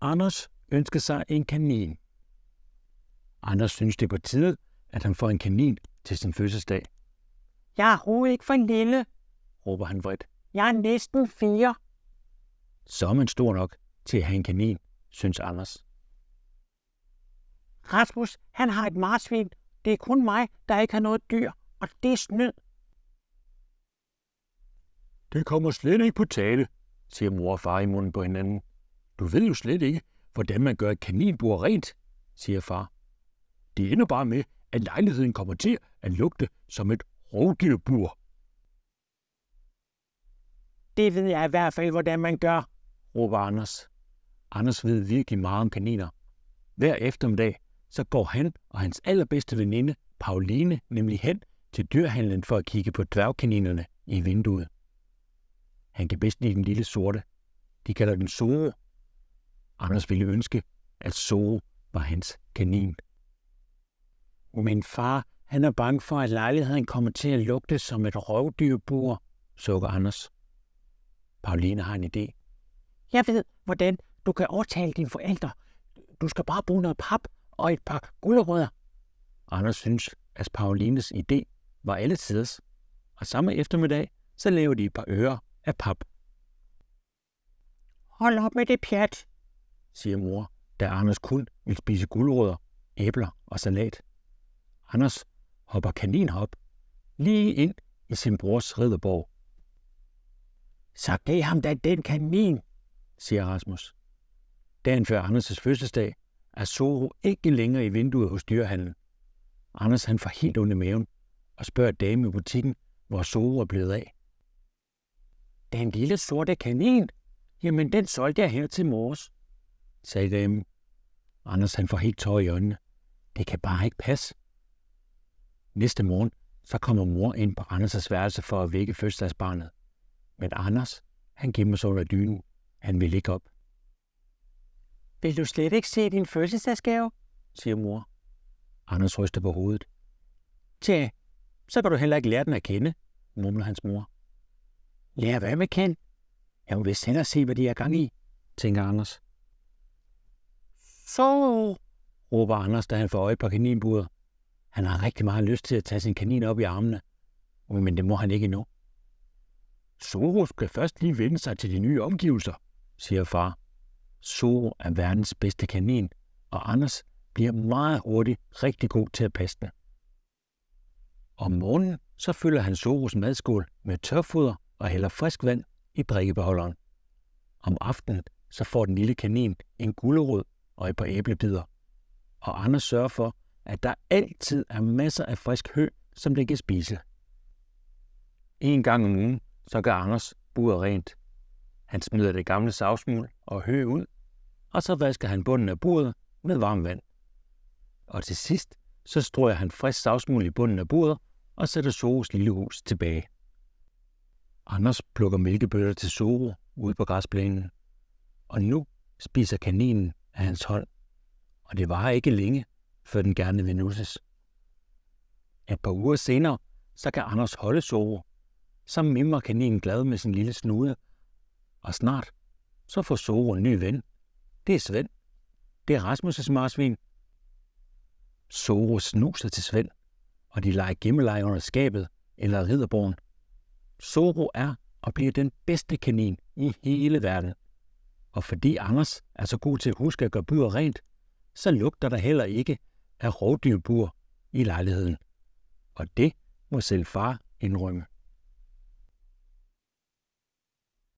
Anders ønsker sig en kanin. Anders synes, det er på tide, at han får en kanin til sin fødselsdag. Jeg er hovedet ikke for en lille, råber han vredt. Jeg er næsten fire. Så er man stor nok til at have en kanin, synes Anders. Rasmus, han har et marsvin. Det er kun mig, der ikke har noget dyr, og det er snyd. Det kommer slet ikke på tale, siger mor og far i munden på hinanden. Du ved jo slet ikke, hvordan man gør et kaninbord rent, siger far. Det ender bare med, at lejligheden kommer til at lugte som et rovdyrbur. Det ved jeg i hvert fald, hvordan man gør, råber Anders. Anders ved virkelig meget om kaniner. Hver eftermiddag, så går han og hans allerbedste veninde, Pauline, nemlig hen til dyrhandlen for at kigge på dværgkaninerne i vinduet. Han kan bedst lide den lille sorte. De kalder den søde, Anders ville ønske, at Soro var hans kanin. Men far, han er bange for, at lejligheden kommer til at lugte som et rovdyrbur, sukker Anders. Pauline har en idé. Jeg ved, hvordan du kan overtale dine forældre. Du skal bare bruge noget pap og et par gulerødder. Anders synes, at Paulines idé var alle tiders, og samme eftermiddag, så laver de et par ører af pap. Hold op med det pjat, siger mor, da Anders kun vil spise guldrødder, æbler og salat. Anders hopper kaninhop lige ind i sin brors ridderborg. Så gav ham da den kanin, siger Rasmus. Dagen før Anders' fødselsdag er Soro ikke længere i vinduet hos dyrehandlen. Anders han får helt under maven og spørger dame i butikken, hvor Soro er blevet af. Den lille sorte kanin, jamen den solgte jeg her til morges sagde dem. Anders han får helt tår i øjnene. Det kan bare ikke passe. Næste morgen, så kommer mor ind på Anders' værelse for at vække fødselsdagsbarnet. Men Anders, han gemmer sig under dynen. Han vil ikke op. Vil du slet ikke se din fødselsdagsgave? siger mor. Anders ryster på hovedet. Tja, så kan du heller ikke lære den at kende, mumler hans mor. Lær hvad med Ken? Jeg vil vist hellere se, hvad de er gang i, tænker Anders. Så råber Anders, da han får øje på kaninburet. Han har rigtig meget lyst til at tage sin kanin op i armene, men det må han ikke endnu. Soro skal først lige vende sig til de nye omgivelser, siger far. Soro er verdens bedste kanin, og Anders bliver meget hurtigt rigtig god til at passe den. Om morgenen så fylder han Soros madskål med tørfoder og hælder frisk vand i drikkebeholderen. Om aftenen så får den lille kanin en gulerod og et par æblebider. Og Anders sørger for, at der altid er masser af frisk hø, som den kan spise. En gang om ugen, så gør Anders buret rent. Han smider det gamle savsmul og hø ud, og så vasker han bunden af buret med varmt vand. Og til sidst, så strøger han frisk savsmul i bunden af buret og sætter Soros lille hus tilbage. Anders plukker mælkebøtter til Soro ude på græsplænen. Og nu spiser kaninen af hans hold, og det var ikke længe, før den gerne vil nusses. Et par uger senere, så kan Anders holde Soro. Så mimmer kaninen glad med sin lille snude, og snart, så får Soro en ny ven. Det er Svend. Det er Rasmus' marsvin. Soro snuser til Svend, og de leger gemmeleje under skabet eller ridderborgen. Soro er og bliver den bedste kanin i hele verden. Og fordi Anders er så god til at huske at gøre buret rent, så lugter der heller ikke af rovdyrbur i lejligheden. Og det må selv far indrømme.